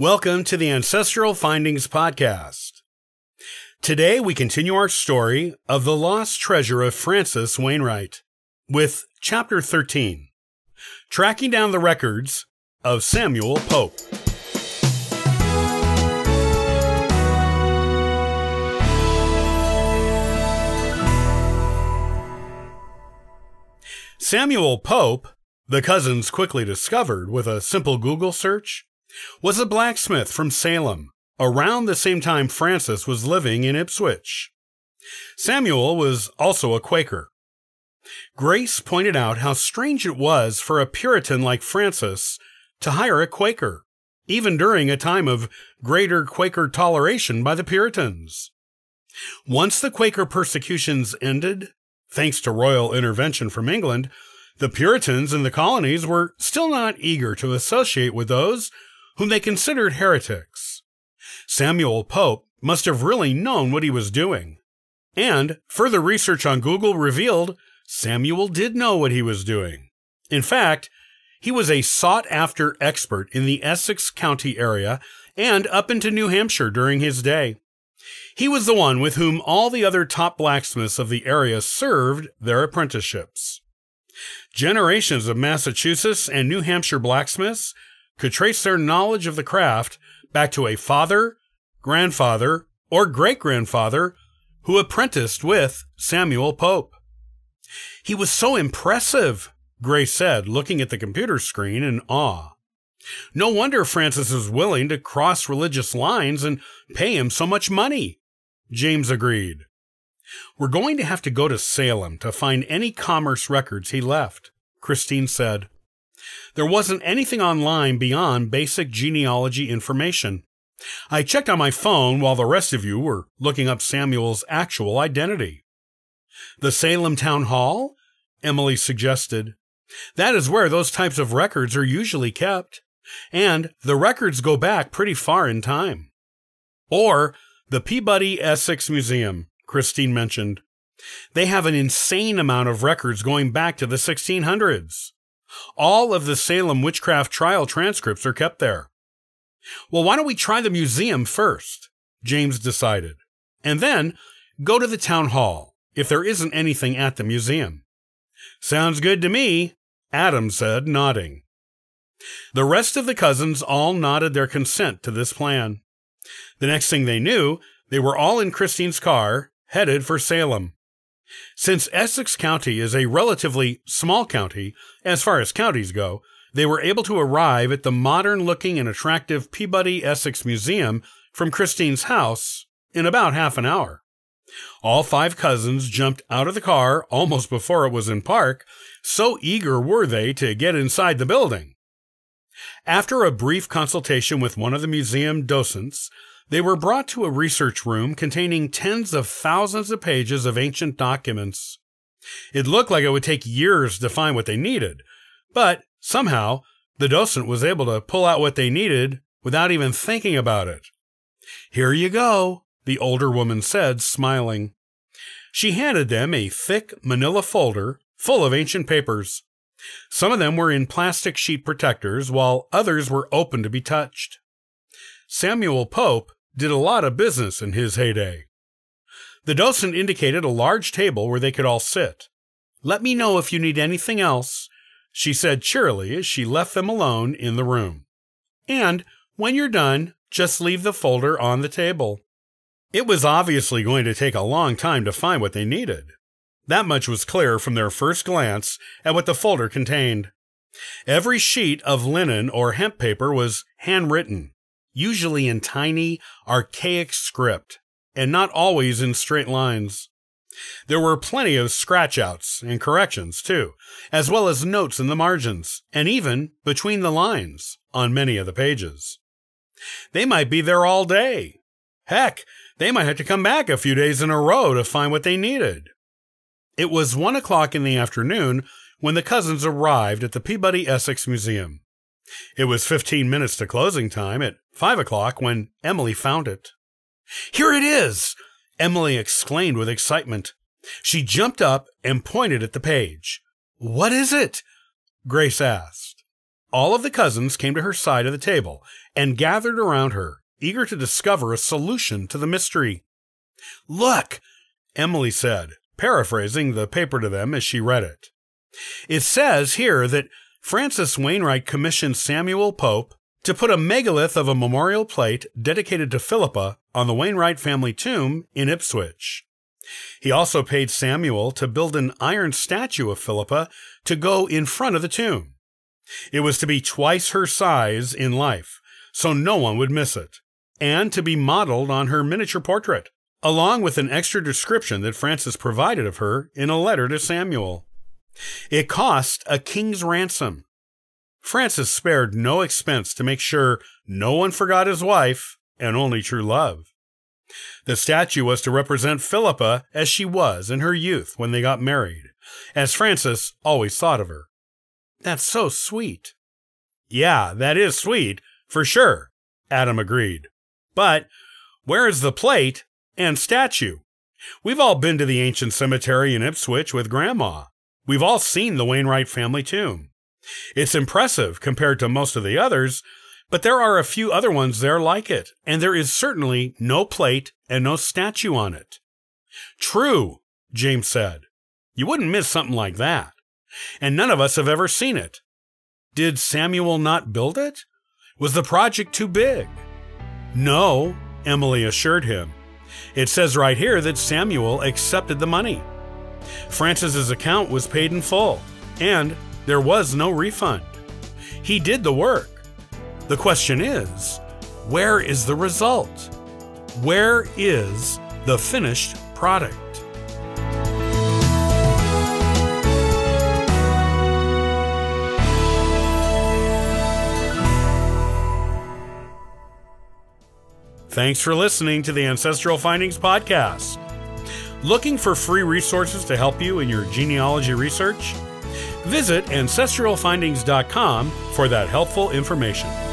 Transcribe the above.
Welcome to the Ancestral Findings Podcast. Today we continue our story of the lost treasure of Francis Wainwright with Chapter 13 Tracking Down the Records of Samuel Pope. Samuel Pope, the cousins quickly discovered with a simple Google search, was a blacksmith from Salem, around the same time Francis was living in Ipswich. Samuel was also a Quaker. Grace pointed out how strange it was for a Puritan like Francis to hire a Quaker, even during a time of greater Quaker toleration by the Puritans. Once the Quaker persecutions ended, thanks to royal intervention from England, the Puritans in the colonies were still not eager to associate with those whom they considered heretics. Samuel Pope must have really known what he was doing. And further research on Google revealed Samuel did know what he was doing. In fact, he was a sought after expert in the Essex County area and up into New Hampshire during his day. He was the one with whom all the other top blacksmiths of the area served their apprenticeships. Generations of Massachusetts and New Hampshire blacksmiths could trace their knowledge of the craft back to a father, grandfather, or great grandfather who apprenticed with Samuel Pope. He was so impressive, Gray said, looking at the computer screen in awe. No wonder Francis is willing to cross religious lines and pay him so much money, James agreed. We're going to have to go to Salem to find any commerce records he left, Christine said. There wasn't anything online beyond basic genealogy information. I checked on my phone while the rest of you were looking up Samuel's actual identity. The Salem Town Hall? Emily suggested. That is where those types of records are usually kept, and the records go back pretty far in time. Or the Peabody Essex Museum, Christine mentioned. They have an insane amount of records going back to the 1600s. All of the Salem witchcraft trial transcripts are kept there. Well, why don't we try the museum first? James decided. And then go to the town hall, if there isn't anything at the museum. Sounds good to me, Adam said, nodding. The rest of the cousins all nodded their consent to this plan. The next thing they knew, they were all in Christine's car, headed for Salem. Since Essex County is a relatively small county, as far as counties go, they were able to arrive at the modern looking and attractive Peabody Essex Museum from Christine's house in about half an hour. All five cousins jumped out of the car almost before it was in park, so eager were they to get inside the building. After a brief consultation with one of the museum docents, they were brought to a research room containing tens of thousands of pages of ancient documents. It looked like it would take years to find what they needed, but somehow the docent was able to pull out what they needed without even thinking about it. Here you go, the older woman said, smiling. She handed them a thick manila folder full of ancient papers. Some of them were in plastic sheet protectors, while others were open to be touched. Samuel Pope did a lot of business in his heyday. The docent indicated a large table where they could all sit. Let me know if you need anything else, she said cheerily as she left them alone in the room. And when you're done, just leave the folder on the table. It was obviously going to take a long time to find what they needed. That much was clear from their first glance at what the folder contained. Every sheet of linen or hemp paper was handwritten, usually in tiny, archaic script, and not always in straight lines. There were plenty of scratchouts and corrections, too, as well as notes in the margins, and even between the lines on many of the pages. They might be there all day. Heck, they might have to come back a few days in a row to find what they needed. It was one o'clock in the afternoon when the cousins arrived at the Peabody Essex Museum. It was 15 minutes to closing time at 5 o'clock when Emily found it. Here it is! Emily exclaimed with excitement. She jumped up and pointed at the page. What is it? Grace asked. All of the cousins came to her side of the table and gathered around her, eager to discover a solution to the mystery. Look, Emily said, paraphrasing the paper to them as she read it. It says here that Francis Wainwright commissioned Samuel Pope to put a megalith of a memorial plate dedicated to Philippa on the Wainwright family tomb in Ipswich. He also paid Samuel to build an iron statue of Philippa to go in front of the tomb. It was to be twice her size in life, so no one would miss it, and to be modeled on her miniature portrait, along with an extra description that Francis provided of her in a letter to Samuel. It cost a king's ransom. Francis spared no expense to make sure no one forgot his wife and only true love. The statue was to represent Philippa as she was in her youth when they got married, as Francis always thought of her. That's so sweet. Yeah, that is sweet, for sure, Adam agreed. But where is the plate and statue? We've all been to the ancient cemetery in Ipswich with Grandma. We've all seen the Wainwright family tomb. It's impressive compared to most of the others, but there are a few other ones there like it, and there is certainly no plate and no statue on it. True, James said. You wouldn't miss something like that. And none of us have ever seen it. Did Samuel not build it? Was the project too big? No, Emily assured him. It says right here that Samuel accepted the money. Francis's account was paid in full, and there was no refund. He did the work. The question is, where is the result? Where is the finished product? Thanks for listening to the Ancestral Findings Podcast. Looking for free resources to help you in your genealogy research? Visit ancestralfindings.com for that helpful information.